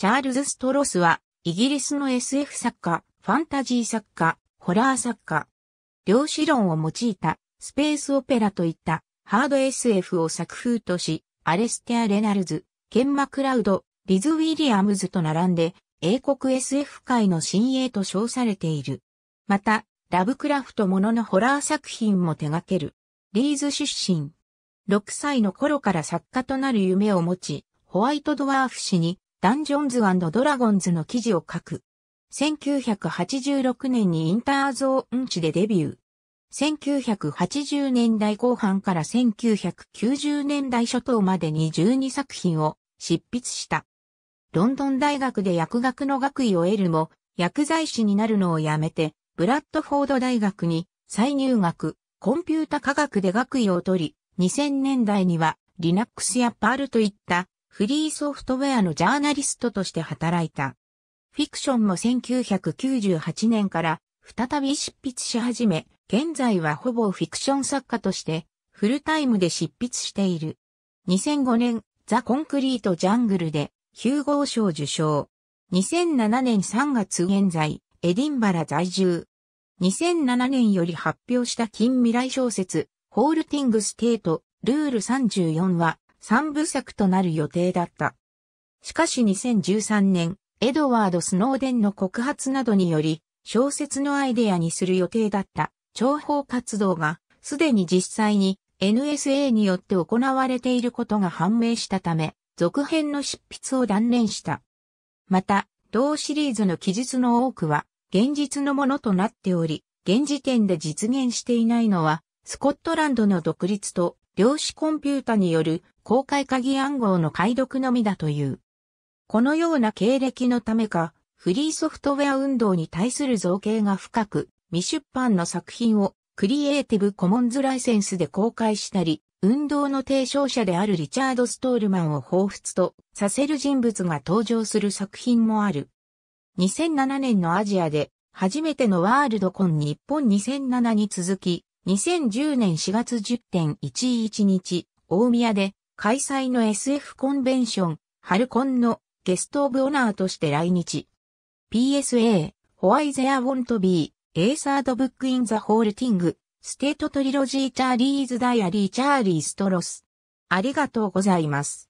チャールズ・ストロスは、イギリスの SF 作家、ファンタジー作家、ホラー作家。量子論を用いた、スペースオペラといった、ハード SF を作風とし、アレステア・レナルズ、ケンマ・クラウド、リズ・ウィリアムズと並んで、英国 SF 界の新鋭と称されている。また、ラブクラフトもののホラー作品も手掛ける。リーズ出身。6歳の頃から作家となる夢を持ち、ホワイトドワーフ氏にダンジョンズドラゴンズの記事を書く。1986年にインターゾーン地でデビュー。1980年代後半から1990年代初頭までに12作品を執筆した。ロンドン大学で薬学の学位を得るも、薬剤師になるのをやめて、ブラッドフォード大学に再入学、コンピュータ科学で学位を取り、2000年代にはリナックスやパールといったフリーソフトウェアのジャーナリストとして働いた。フィクションも1998年から再び執筆し始め、現在はほぼフィクション作家としてフルタイムで執筆している。2005年、ザ・コンクリート・ジャングルでヒューゴー賞受賞。2007年3月現在、エディンバラ在住。2007年より発表した近未来小説、ホールティングステート、ルール34は、3部作となる予定だった。しかし2013年、エドワード・スノーデンの告発などにより、小説のアイデアにする予定だった情報活動が、すでに実際に NSA によって行われていることが判明したため、続編の執筆を断念した。また、同シリーズの記述の多くは、現実のものとなっており、現時点で実現していないのは、スコットランドの独立と量子コンピュータによる公開鍵暗号の解読のみだという。このような経歴のためか、フリーソフトウェア運動に対する造形が深く、未出版の作品をクリエイティブコモンズライセンスで公開したり、運動の提唱者であるリチャード・ストールマンを彷彿とさせる人物が登場する作品もある。2007年のアジアで初めてのワールドコン日本2007に続き、2010年4月10.11日、大宮で開催の SF コンベンション、ハルコンのゲストオブオナーとして来日。PSA、Why There Won't Be, A Third Book in the Whole Thing, State Trilogy Charlie's Diary Charlie Stross。ありがとうございます。